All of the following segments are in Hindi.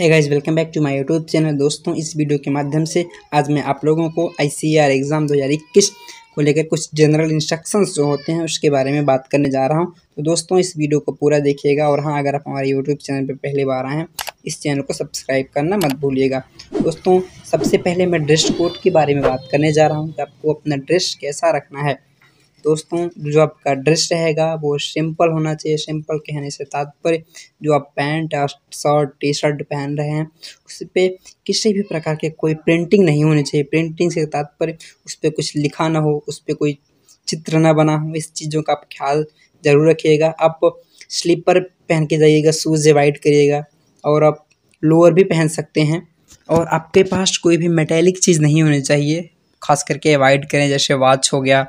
है guys welcome back to my YouTube channel दोस्तों इस वीडियो के माध्यम से आज मैं आप लोगों को आईसीआर एग्ज़ाम 2021 को लेकर कुछ जनरल इंस्ट्रक्शंस जो होते हैं उसके बारे में बात करने जा रहा हूं तो दोस्तों इस वीडियो को पूरा देखिएगा और हाँ अगर आप हमारे यूट्यूब चैनल पर पहली बार आए हैं इस चैनल को सब्सक्राइब करना मत भूलिएगा दोस्तों सबसे पहले मैं ड्रेस कोड के बारे में बात करने जा रहा हूँ कि आपको अपना ड्रेस कैसा रखना है दोस्तों जो आपका ड्रेस रहेगा वो सिंपल होना चाहिए सिंपल कहने से तात्पर्य जो आप पैंट शर्ट टी शर्ट पहन रहे हैं उस पर किसी भी प्रकार के कोई प्रिंटिंग नहीं होनी चाहिए प्रिंटिंग से तात्पर्य उस पर कुछ लिखा ना हो उस पर कोई चित्र ना बना हो इस चीज़ों का आप ख्याल ज़रूर रखिएगा आप स्लीपर पहन के जाइएगा शूज़ एवाइड करिएगा और आप लोअर भी पहन सकते हैं और आपके पास कोई भी मेटेलिक चीज़ नहीं होनी चाहिए खास करके अवॉइड करें जैसे वॉच हो गया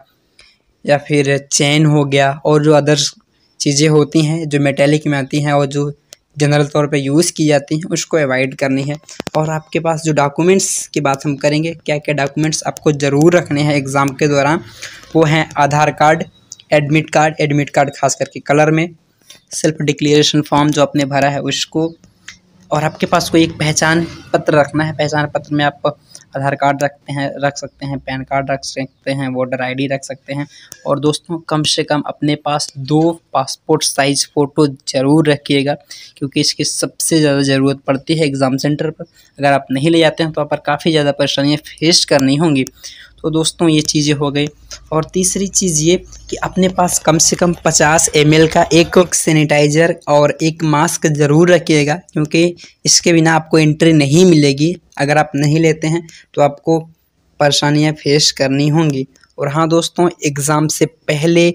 या फिर चैन हो गया और जो अदर्स चीज़ें होती हैं जो मेटेलिक में आती हैं और जो जनरल तौर पे यूज़ की जाती हैं उसको अवॉइड करनी है और आपके पास जो डॉक्यूमेंट्स की बात हम करेंगे क्या क्या डॉक्यूमेंट्स आपको ज़रूर रखने हैं एग्ज़ाम के दौरान वो हैं Aadhaar card admit card admit card खास करके कलर में सेल्फ डिक्लेरेशन फॉर्म जो आपने भरा है उसको और आपके पास कोई एक पहचान पत्र रखना है पहचान पत्र में आप आधार कार्ड रखते हैं रख सकते हैं पैन कार्ड रख सकते हैं वोटर आईडी रख सकते हैं और दोस्तों कम से कम अपने पास दो पासपोर्ट साइज़ फ़ोटो ज़रूर रखिएगा क्योंकि इसकी सबसे ज़्यादा ज़रूरत पड़ती है एग्ज़ाम सेंटर पर अगर आप नहीं ले जाते हैं तो आप पर काफ़ी ज़्यादा परेशानियाँ फेस करनी होंगी तो दोस्तों ये चीज़ें हो गई और तीसरी चीज़ ये कि अपने पास कम से कम 50 एम का एक सैनिटाइज़र और एक मास्क ज़रूर रखिएगा क्योंकि इसके बिना आपको एंट्री नहीं मिलेगी अगर आप नहीं लेते हैं तो आपको परेशानियाँ फेस करनी होंगी और हाँ दोस्तों एग्ज़ाम से पहले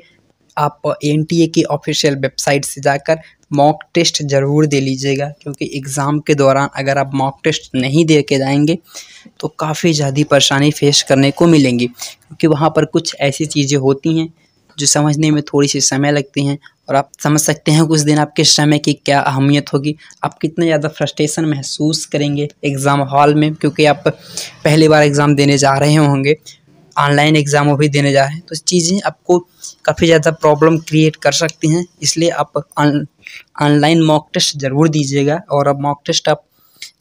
आप एन की ऑफिशियल वेबसाइट से जाकर मॉक टेस्ट ज़रूर दे लीजिएगा क्योंकि एग्ज़ाम के दौरान अगर आप मॉक टेस्ट नहीं दे के जाएंगे तो काफ़ी ज़्यादा परेशानी फेस करने को मिलेंगी क्योंकि वहाँ पर कुछ ऐसी चीज़ें होती हैं जो समझने में थोड़ी सी समय लगती हैं और आप समझ सकते हैं उस दिन आपके समय की क्या अहमियत होगी आप कितने ज़्यादा फ्रस्ट्रेशन महसूस करेंगे एग्ज़ाम हॉल में क्योंकि आप पहली बार एग्ज़ाम देने जा रहे होंगे ऑनलाइन एग्ज़ाम भी देने जा रहे हैं तो चीज़ें आपको काफ़ी ज़्यादा प्रॉब्लम क्रिएट कर सकती हैं इसलिए आप ऑनलाइन मॉक टेस्ट ज़रूर दीजिएगा और अब मॉक टेस्ट आप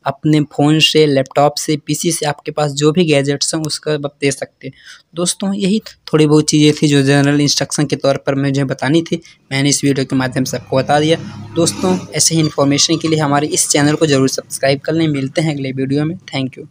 अपने फ़ोन से लैपटॉप से पीसी से आपके पास जो भी गैजेट्स हैं उसका आप दे सकते हैं दोस्तों यही थोड़ी बहुत चीज़ें थी जो जनरल इंस्ट्रक्शन के तौर पर मुझे बतानी थी मैंने इस वीडियो के माध्यम से आपको बता दिया दोस्तों ऐसे ही इन्फॉर्मेशन के लिए हमारे इस चैनल को ज़रूर सब्सक्राइब कर लें मिलते हैं अगले वीडियो में थैंक यू